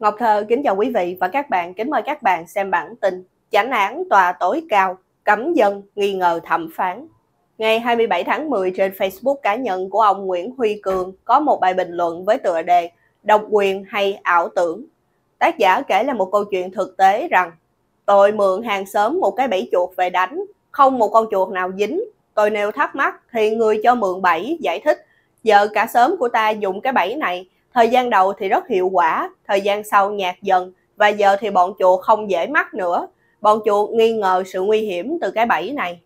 Ngọc Thơ kính chào quý vị và các bạn, kính mời các bạn xem bản tin Chánh án tòa tối cao, cấm dân nghi ngờ thẩm phán Ngày 27 tháng 10 trên Facebook cá nhân của ông Nguyễn Huy Cường có một bài bình luận với tựa đề Độc quyền hay ảo tưởng Tác giả kể là một câu chuyện thực tế rằng Tôi mượn hàng xóm một cái bẫy chuột về đánh, không một con chuột nào dính Tôi nêu thắc mắc thì người cho mượn bẫy giải thích Giờ cả xóm của ta dùng cái bẫy này Thời gian đầu thì rất hiệu quả, thời gian sau nhạt dần và giờ thì bọn chuột không dễ mắc nữa. Bọn chuột nghi ngờ sự nguy hiểm từ cái bẫy này.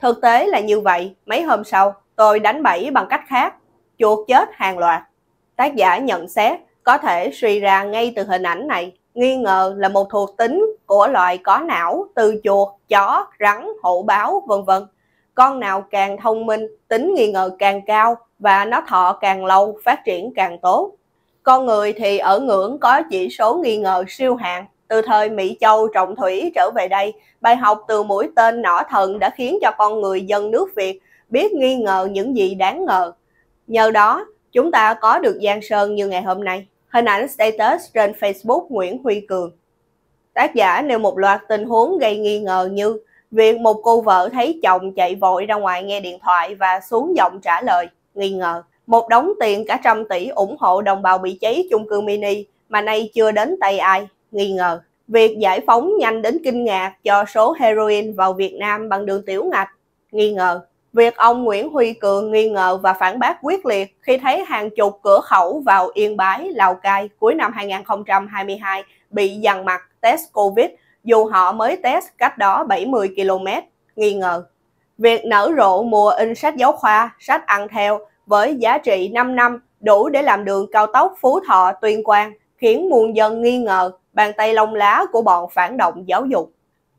Thực tế là như vậy, mấy hôm sau tôi đánh bẫy bằng cách khác, chuột chết hàng loạt. Tác giả nhận xét có thể suy ra ngay từ hình ảnh này, nghi ngờ là một thuộc tính của loài có não từ chuột, chó, rắn, hổ báo, vân vân. Con nào càng thông minh, tính nghi ngờ càng cao và nó thọ càng lâu, phát triển càng tốt. Con người thì ở ngưỡng có chỉ số nghi ngờ siêu hạng. Từ thời Mỹ Châu trọng thủy trở về đây, bài học từ mũi tên nỏ thần đã khiến cho con người dân nước Việt biết nghi ngờ những gì đáng ngờ. Nhờ đó, chúng ta có được Giang Sơn như ngày hôm nay. Hình ảnh status trên Facebook Nguyễn Huy Cường. Tác giả nêu một loạt tình huống gây nghi ngờ như việc một cô vợ thấy chồng chạy vội ra ngoài nghe điện thoại và xuống giọng trả lời, nghi ngờ một đống tiền cả trăm tỷ ủng hộ đồng bào bị cháy chung cư mini mà nay chưa đến tay ai, nghi ngờ. Việc giải phóng nhanh đến kinh ngạc cho số heroin vào Việt Nam bằng đường tiểu ngạch, nghi ngờ. Việc ông Nguyễn Huy Cường nghi ngờ và phản bác quyết liệt khi thấy hàng chục cửa khẩu vào Yên Bái, Lào Cai cuối năm 2022 bị dằn mặt test Covid dù họ mới test cách đó 70 km, nghi ngờ. Việc nở rộ mùa in sách giáo khoa, sách ăn theo với giá trị 5 năm đủ để làm đường cao tốc Phú Thọ Tuyên Quang, khiến muôn dân nghi ngờ bàn tay lông lá của bọn phản động giáo dục.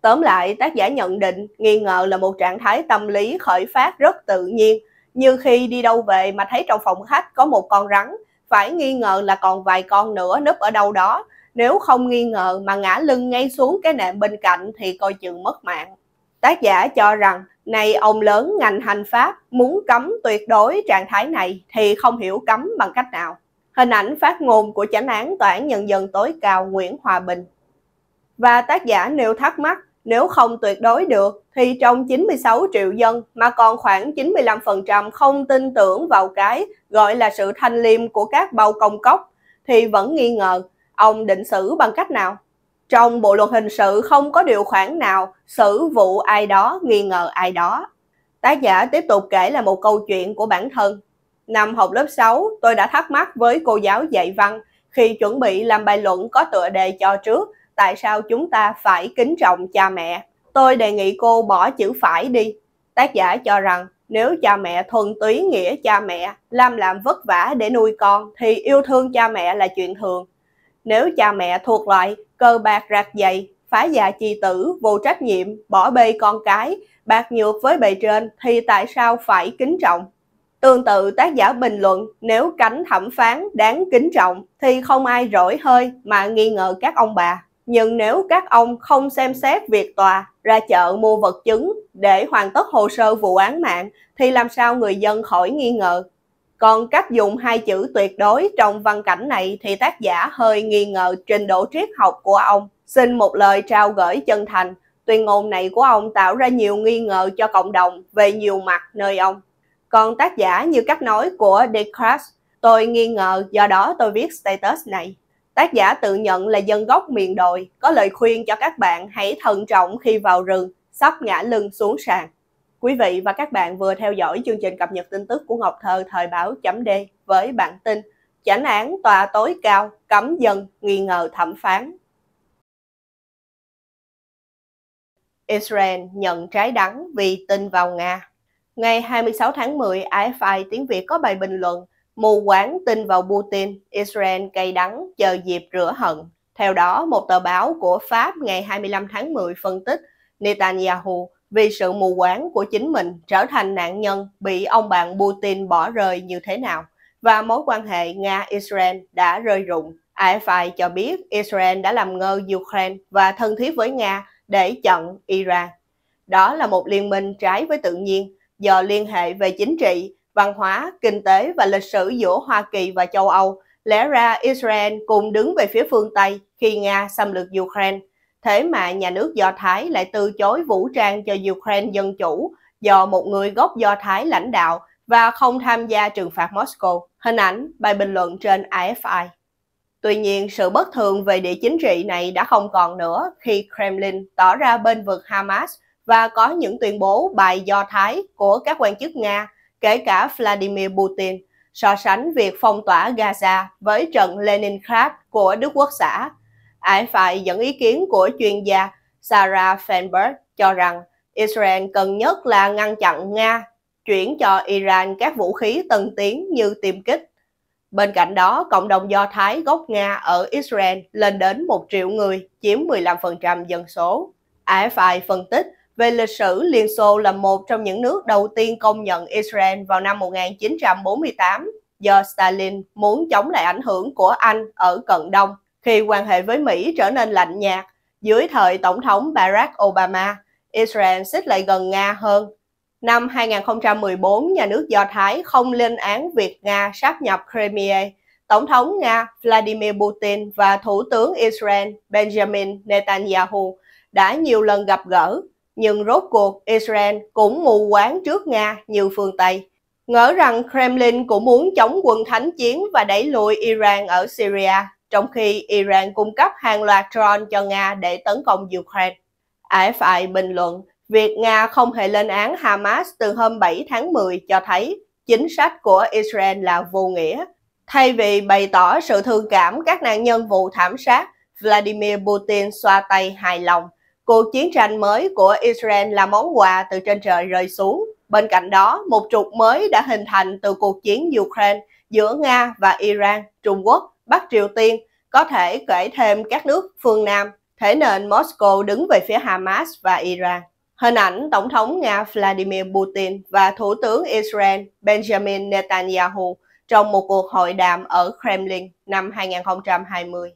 Tóm lại, tác giả nhận định nghi ngờ là một trạng thái tâm lý khởi phát rất tự nhiên, như khi đi đâu về mà thấy trong phòng khách có một con rắn, phải nghi ngờ là còn vài con nữa núp ở đâu đó, nếu không nghi ngờ mà ngã lưng ngay xuống cái nệm bên cạnh thì coi chừng mất mạng. Tác giả cho rằng Nay ông lớn ngành hành pháp muốn cấm tuyệt đối trạng thái này thì không hiểu cấm bằng cách nào. Hình ảnh phát ngôn của chánh án Tòa án Nhân dân tối cao Nguyễn Hòa Bình. Và tác giả nêu thắc mắc nếu không tuyệt đối được thì trong 96 triệu dân mà còn khoảng 95% không tin tưởng vào cái gọi là sự thanh liêm của các bao công cốc thì vẫn nghi ngờ ông định xử bằng cách nào? Trong bộ luật hình sự không có điều khoản nào xử vụ ai đó, nghi ngờ ai đó. Tác giả tiếp tục kể là một câu chuyện của bản thân. Năm học lớp 6, tôi đã thắc mắc với cô giáo dạy văn khi chuẩn bị làm bài luận có tựa đề cho trước tại sao chúng ta phải kính trọng cha mẹ. Tôi đề nghị cô bỏ chữ phải đi. Tác giả cho rằng nếu cha mẹ thuần túy nghĩa cha mẹ, làm làm vất vả để nuôi con thì yêu thương cha mẹ là chuyện thường nếu cha mẹ thuộc loại cơ bạc rạc dày, phá già chi tử, vô trách nhiệm, bỏ bê con cái, bạc nhược với bề trên thì tại sao phải kính trọng? Tương tự tác giả bình luận nếu cánh thẩm phán đáng kính trọng thì không ai rỗi hơi mà nghi ngờ các ông bà. Nhưng nếu các ông không xem xét việc tòa, ra chợ mua vật chứng để hoàn tất hồ sơ vụ án mạng thì làm sao người dân khỏi nghi ngờ còn cách dùng hai chữ tuyệt đối trong văn cảnh này thì tác giả hơi nghi ngờ trình độ triết học của ông. Xin một lời trao gửi chân thành, tuyên ngôn này của ông tạo ra nhiều nghi ngờ cho cộng đồng về nhiều mặt nơi ông. Còn tác giả như cách nói của Descartes, tôi nghi ngờ do đó tôi viết status này. Tác giả tự nhận là dân gốc miền đồi, có lời khuyên cho các bạn hãy thận trọng khi vào rừng, sắp ngã lưng xuống sàn. Quý vị và các bạn vừa theo dõi chương trình cập nhật tin tức của Ngọc Thơ thời báo chấm D với bản tin Chánh án tòa tối cao cấm dân nghi ngờ thẩm phán. Israel nhận trái đắng vì tin vào Nga. Ngày 26 tháng 10, AFI tiếng Việt có bài bình luận mù quáng tin vào Putin, Israel cay đắng chờ dịp rửa hận. Theo đó, một tờ báo của Pháp ngày 25 tháng 10 phân tích Netanyahu vì sự mù quáng của chính mình trở thành nạn nhân bị ông bạn Putin bỏ rơi như thế nào và mối quan hệ Nga-Israel đã rơi rụng. AFI cho biết Israel đã làm ngơ Ukraine và thân thiết với Nga để chặn Iran. Đó là một liên minh trái với tự nhiên do liên hệ về chính trị, văn hóa, kinh tế và lịch sử giữa Hoa Kỳ và châu Âu. Lẽ ra Israel cùng đứng về phía phương Tây khi Nga xâm lược Ukraine Thế mà nhà nước Do Thái lại từ chối vũ trang cho Ukraine dân chủ do một người gốc Do Thái lãnh đạo và không tham gia trừng phạt Moscow. Hình ảnh, bài bình luận trên AFI. Tuy nhiên, sự bất thường về địa chính trị này đã không còn nữa khi Kremlin tỏ ra bên vực Hamas và có những tuyên bố bài do Thái của các quan chức Nga, kể cả Vladimir Putin, so sánh việc phong tỏa Gaza với trận Leningrad của Đức Quốc xã ải phải dẫn ý kiến của chuyên gia Sarah Feinberg cho rằng Israel cần nhất là ngăn chặn Nga chuyển cho Iran các vũ khí tân tiến như tiêm kích. Bên cạnh đó, cộng đồng Do Thái gốc Nga ở Israel lên đến 1 triệu người, chiếm 15% dân số. AFI phân tích về lịch sử Liên Xô là một trong những nước đầu tiên công nhận Israel vào năm 1948 do Stalin muốn chống lại ảnh hưởng của Anh ở Cận Đông khi quan hệ với Mỹ trở nên lạnh nhạt dưới thời Tổng thống Barack Obama, Israel xích lại gần Nga hơn. Năm 2014, nhà nước Do Thái không lên án việc Nga sáp nhập Crimea. Tổng thống Nga Vladimir Putin và Thủ tướng Israel Benjamin Netanyahu đã nhiều lần gặp gỡ, nhưng rốt cuộc Israel cũng mù quáng trước Nga như phương Tây. Ngỡ rằng Kremlin cũng muốn chống quân thánh chiến và đẩy lùi Iran ở Syria trong khi Iran cung cấp hàng loạt drone cho Nga để tấn công Ukraine. AFI bình luận, việc Nga không hề lên án Hamas từ hôm 7 tháng 10 cho thấy chính sách của Israel là vô nghĩa. Thay vì bày tỏ sự thương cảm các nạn nhân vụ thảm sát, Vladimir Putin xoa tay hài lòng. Cuộc chiến tranh mới của Israel là món quà từ trên trời rơi xuống. Bên cạnh đó, một trục mới đã hình thành từ cuộc chiến Ukraine giữa Nga và Iran, Trung Quốc Bắc Triều Tiên có thể kể thêm các nước phương Nam. Thế nên Moscow đứng về phía Hamas và Iran. Hình ảnh Tổng thống Nga Vladimir Putin và Thủ tướng Israel Benjamin Netanyahu trong một cuộc hội đàm ở Kremlin năm 2020.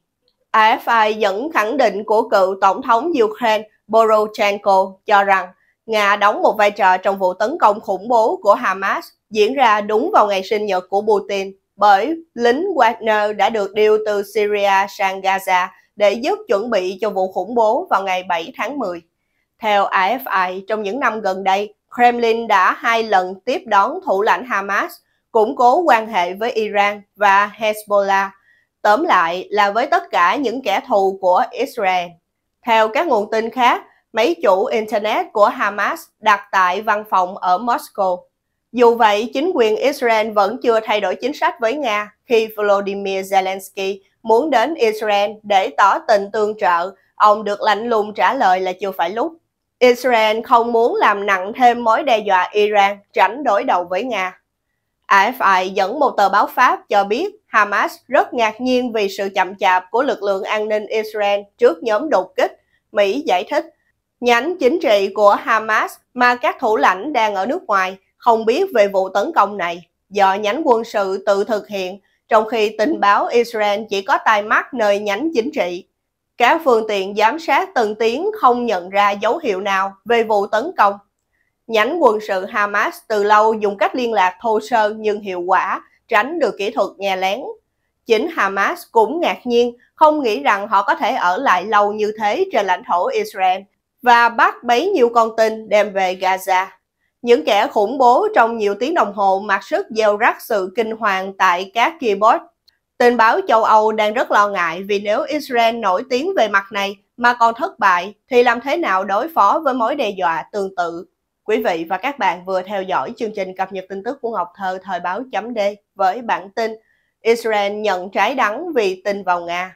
AFI dẫn khẳng định của cựu Tổng thống Ukraine Borochenko cho rằng Nga đóng một vai trò trong vụ tấn công khủng bố của Hamas diễn ra đúng vào ngày sinh nhật của Putin bởi lính Wagner đã được điều từ Syria sang Gaza để giúp chuẩn bị cho vụ khủng bố vào ngày 7 tháng 10. Theo AFI, trong những năm gần đây, Kremlin đã hai lần tiếp đón thủ lãnh Hamas, củng cố quan hệ với Iran và Hezbollah, tóm lại là với tất cả những kẻ thù của Israel. Theo các nguồn tin khác, mấy chủ Internet của Hamas đặt tại văn phòng ở Moscow. Dù vậy, chính quyền Israel vẫn chưa thay đổi chính sách với Nga khi Volodymyr Zelensky muốn đến Israel để tỏ tình tương trợ, ông được lạnh lùng trả lời là chưa phải lúc. Israel không muốn làm nặng thêm mối đe dọa Iran tránh đối đầu với Nga. AFI dẫn một tờ báo Pháp cho biết Hamas rất ngạc nhiên vì sự chậm chạp của lực lượng an ninh Israel trước nhóm đột kích. Mỹ giải thích, nhánh chính trị của Hamas mà các thủ lãnh đang ở nước ngoài không biết về vụ tấn công này do nhánh quân sự tự thực hiện, trong khi tình báo Israel chỉ có tai mắt nơi nhánh chính trị. Các phương tiện giám sát từng tiếng không nhận ra dấu hiệu nào về vụ tấn công. Nhánh quân sự Hamas từ lâu dùng cách liên lạc thô sơ nhưng hiệu quả, tránh được kỹ thuật nghe lén. Chính Hamas cũng ngạc nhiên không nghĩ rằng họ có thể ở lại lâu như thế trên lãnh thổ Israel và bắt bấy nhiêu con tin đem về Gaza. Những kẻ khủng bố trong nhiều tiếng đồng hồ mặc sức gieo rắc sự kinh hoàng tại các keyboard. Tình báo châu Âu đang rất lo ngại vì nếu Israel nổi tiếng về mặt này mà còn thất bại thì làm thế nào đối phó với mối đe dọa tương tự. Quý vị và các bạn vừa theo dõi chương trình cập nhật tin tức của Ngọc Thơ thời báo chấm D với bản tin Israel nhận trái đắng vì tin vào Nga.